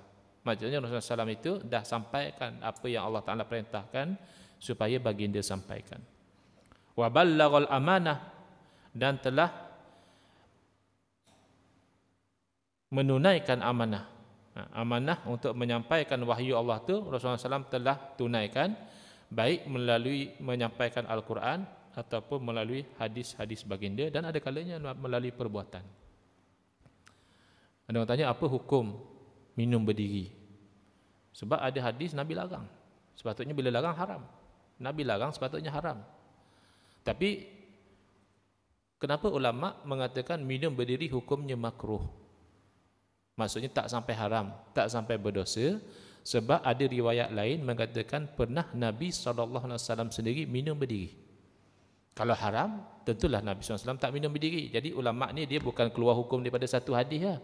Maksudnya Rasulullah SAW itu dah sampaikan apa yang Allah Ta'ala perintahkan supaya baginda sampaikan. Wa ballagul amanah dan telah menunaikan amanah. Ha, amanah untuk menyampaikan wahyu Allah itu Rasulullah SAW telah tunaikan baik melalui menyampaikan Al-Quran ataupun melalui hadis-hadis baginda dan ada kalanya melalui perbuatan. Ada orang tanya apa hukum minum berdiri. Sebab ada hadis Nabi larang. Sepatutnya bila larang haram. Nabi larang sepatutnya haram. Tapi kenapa ulama mengatakan minum berdiri hukumnya makruh? Maksudnya tak sampai haram, tak sampai berdosa sebab ada riwayat lain mengatakan pernah Nabi sallallahu alaihi wasallam sendiri minum berdiri. Kalau haram, tentulah Nabi SAW tak minum berdiri. Jadi ulama ni dia bukan keluar hukum daripada satu hadis lah.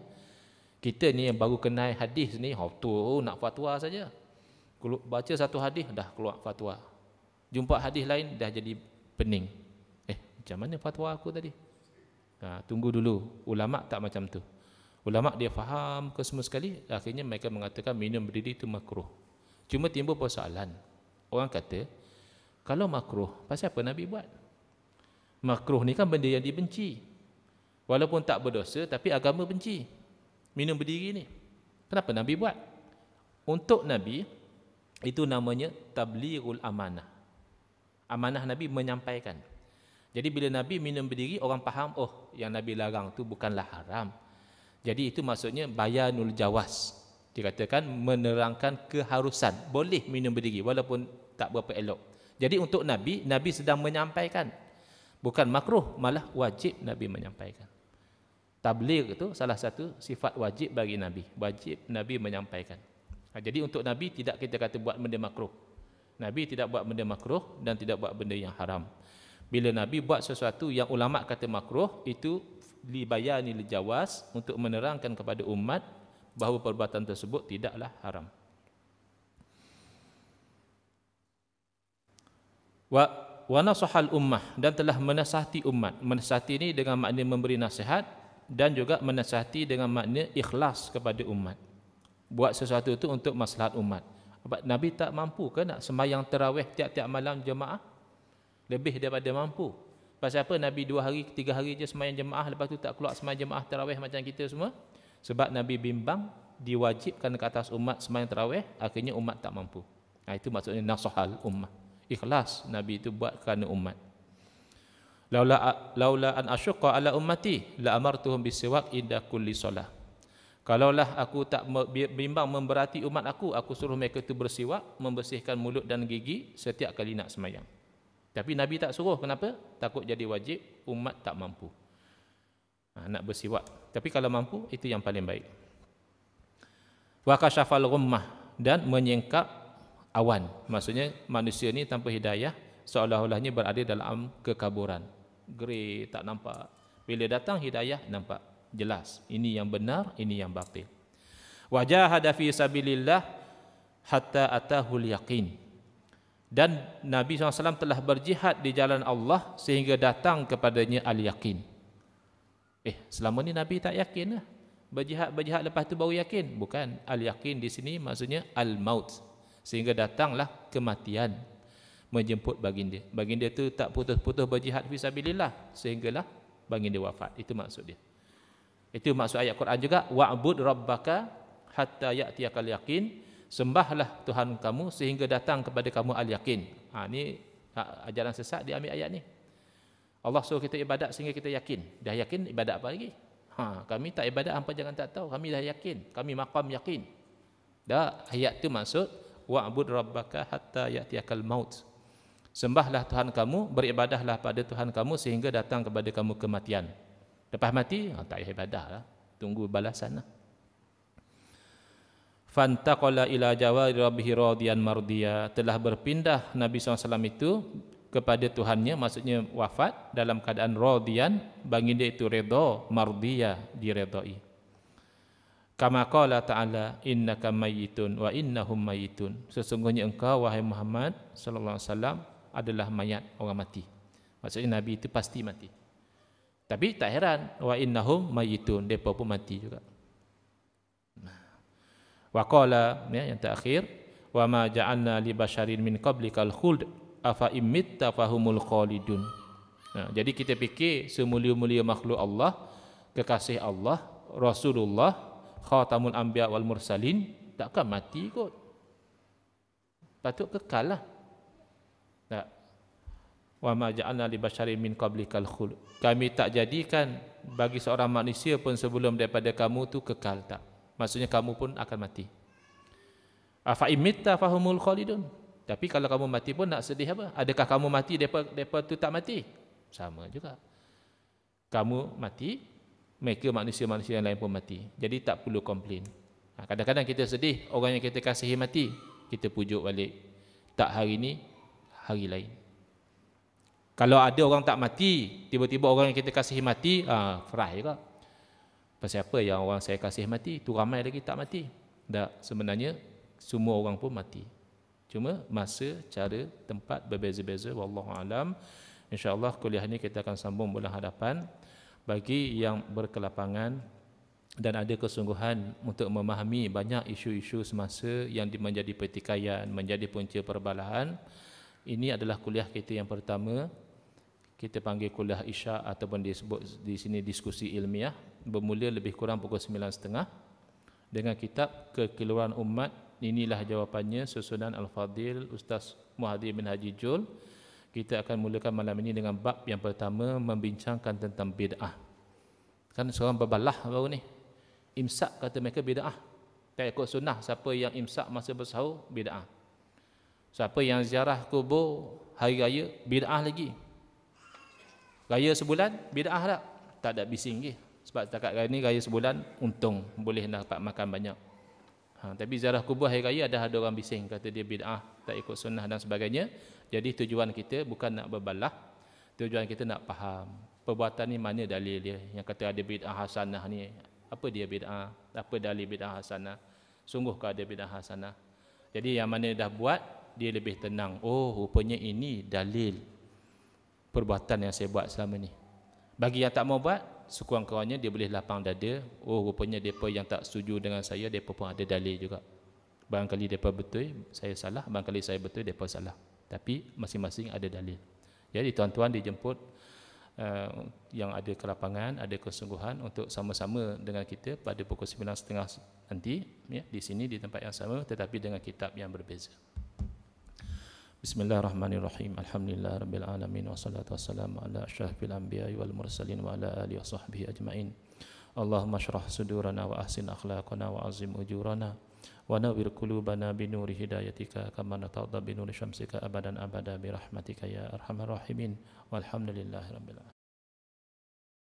Kita ni yang baru kenal hadis ni, oh, tu oh, nak fatwa saja. Baca satu hadis, dah keluar fatwa. Jumpa hadis lain, dah jadi pening. Eh, macam mana fatwa aku tadi? Ha, tunggu dulu, ulama' tak macam tu. Ulama' dia faham ke semua sekali, akhirnya mereka mengatakan minum berdiri itu makruh. Cuma timbul persoalan. Orang kata, kalau makruh, pasal apa Nabi buat? Makruh ni kan benda yang dibenci. Walaupun tak berdosa, tapi agama benci. Benci minum berdiri ni. Kenapa Nabi buat? Untuk Nabi itu namanya tablirul amanah. Amanah Nabi menyampaikan. Jadi bila Nabi minum berdiri orang faham oh yang Nabi larang tu bukanlah haram. Jadi itu maksudnya bayanul jawas. Dikatakan menerangkan keharusan boleh minum berdiri walaupun tak berapa elok. Jadi untuk Nabi Nabi sedang menyampaikan bukan makruh malah wajib Nabi menyampaikan tabligh itu salah satu sifat wajib bagi nabi wajib nabi menyampaikan ha, jadi untuk nabi tidak kita kata buat benda makruh nabi tidak buat benda makruh dan tidak buat benda yang haram bila nabi buat sesuatu yang ulama kata makruh itu libayani lijawas untuk menerangkan kepada umat bahawa perbuatan tersebut tidaklah haram wa wa nasahal ummah dan telah menasihati umat menasihati ini dengan makna memberi nasihat dan juga menasihati dengan makna ikhlas kepada umat. Buat sesuatu itu untuk maslahat umat. Nabi tak mampu ke nak sembahyang terawih tiap-tiap malam jemaah? Lebih daripada mampu. Pasal apa Nabi dua hari, tiga hari je sembahyang jemaah, lepas tu tak keluar sembahyang jemaah terawih macam kita semua? Sebab Nabi bimbang diwajibkan ke atas umat sembahyang terawih, akhirnya umat tak mampu. Nah, itu maksudnya nasuhal umat. Ikhlas Nabi itu buat kerana umat. Laula laula an asyqa ala ummati la amartuhum bisiwak inda kulli solah. Kalaulah aku tak bimbang memberati umat aku, aku suruh mereka itu bersiwak, membersihkan mulut dan gigi setiap kali nak semayang. Tapi Nabi tak suruh, kenapa? Takut jadi wajib, umat tak mampu. Ha, nak bersiwak. Tapi kalau mampu, itu yang paling baik. Wa kashafal ghummah dan menyingkap awan. Maksudnya manusia ini tanpa hidayah, seolah-olahnya berada dalam kekaburan grey tak nampak bila datang hidayah nampak jelas ini yang benar ini yang batil wajahada fi sabilillah hatta atahu yaqin dan Nabi SAW telah berjihad di jalan Allah sehingga datang kepadanya al-yakin. Eh, selama ni Nabi tak yakin lah. Berjihad-berjihad lepas tu baru yakin. Bukan. Al-yakin di sini maksudnya al-maut. Sehingga datanglah kematian menjemput baginda. Baginda tu tak putus-putus berjihad fi sabilillah sehinggalah baginda wafat. Itu maksud dia. Itu maksud ayat Quran juga wa'bud rabbaka hatta ya'tiyakal yaqin. Sembahlah Tuhan kamu sehingga datang kepada kamu al yaqin. Ha ni ha, ajaran sesat dia ambil ayat ni. Allah suruh kita ibadat sehingga kita yakin. Dah yakin ibadat apa lagi? Ha, kami tak ibadat hampa jangan tak tahu. Kami dah yakin. Kami maqam yakin. Dah ayat tu maksud wa'bud rabbaka hatta ya'tiyakal maut sembahlah Tuhan kamu, beribadahlah pada Tuhan kamu sehingga datang kepada kamu kematian. Lepas mati, oh, tak payah ibadah lah. Tunggu balasan lah. Fantaqala ila jawari rabbihi radiyan mardiyah Telah berpindah Nabi SAW itu kepada Tuhannya, maksudnya wafat dalam keadaan radiyan, bagi dia itu redha, mardiyah diredai. Kama qala ta'ala innaka mayyitun wa innahum mayyitun. Sesungguhnya engkau wahai Muhammad sallallahu alaihi wasallam adalah mayat orang mati. Maksudnya Nabi itu pasti mati. Tapi tak heran wa innahum mayitun, depa pun mati juga. Wa qala ya, yang terakhir wa ma ja'alna li basharin min qablikal khuld afa immitta fahumul khalidun. Ya, jadi kita fikir semulia-mulia makhluk Allah, kekasih Allah, Rasulullah, khatamul anbiya wal mursalin takkan mati kot. Patut kekal lah wa ma ja'alna li basharin min qablikal khul kami tak jadikan bagi seorang manusia pun sebelum daripada kamu tu kekal tak maksudnya kamu pun akan mati afa imitta fahumul khalidun tapi kalau kamu mati pun nak sedih apa adakah kamu mati depa depa tu tak mati sama juga kamu mati mereka manusia-manusia yang lain pun mati jadi tak perlu komplain ha, kadang-kadang kita sedih orang yang kita kasihi mati kita pujuk balik tak hari ini hari lain kalau ada orang tak mati, tiba-tiba orang yang kita kasih mati, ah, fry juga. Pasal apa yang orang saya kasih mati, tu ramai lagi tak mati. Tak, sebenarnya semua orang pun mati. Cuma masa, cara, tempat berbeza-beza, wallahu alam. Insya-Allah kuliah ni kita akan sambung bulan hadapan bagi yang berkelapangan dan ada kesungguhan untuk memahami banyak isu-isu semasa yang menjadi pertikaian, menjadi punca perbalahan. Ini adalah kuliah kita yang pertama kita panggil kuliah isya ataupun disebut di sini diskusi ilmiah bermula lebih kurang pukul 9.30 dengan kitab kekeluaran umat inilah jawapannya susunan al Fadil Ustaz Muhadir bin Haji Jul kita akan mulakan malam ini dengan bab yang pertama membincangkan tentang bid'ah kan seorang berbalah baru ni imsak kata mereka bid'ah tak ikut sunnah siapa yang imsak masa bersahur bid'ah siapa yang ziarah kubur hari raya bid'ah lagi Raya sebulan, bida'ah tak? Tak ada bising lagi. Sebab setakat hari ni, raya sebulan, untung. Boleh nak dapat makan banyak. Ha, tapi ziarah kubur hari raya, ada ada orang bising. Kata dia bida'ah, tak ikut sunnah dan sebagainya. Jadi tujuan kita bukan nak berbalah. Tujuan kita nak faham. Perbuatan ni mana dalil dia? Yang kata ada bida'ah hasanah ni. Apa dia bida'ah? Apa dalil bida'ah hasanah? Sungguh Sungguhkah ada bida'ah hasanah? Jadi yang mana dah buat, dia lebih tenang. Oh, rupanya ini dalil perbuatan yang saya buat selama ni. Bagi yang tak mau buat, sekurang-kurangnya dia boleh lapang dada. Oh, rupanya mereka yang tak setuju dengan saya, mereka pun ada dalil juga. Barangkali mereka betul, saya salah. Barangkali saya betul, mereka salah. Tapi masing-masing ada dalil. Jadi tuan-tuan dijemput uh, yang ada kelapangan, ada kesungguhan untuk sama-sama dengan kita pada pukul 9.30 nanti ya, di sini, di tempat yang sama tetapi dengan kitab yang berbeza. Bismillahirrahmanirrahim. Alhamdulillah rabbil alamin wassalatu wassalamu ala asyrafil anbiya'i wal mursalin wa ala alihi washabbihi ajmain. Allahumma syrah sudurana wa ahsin akhlaqana wa azim ujurana wa nawwir qulubana bi nuri hidayatika kama natawadda bi nuri syamsika abadan abada bi rahmatika ya arhamar rahimin. Walhamdulillahirabbil alamin.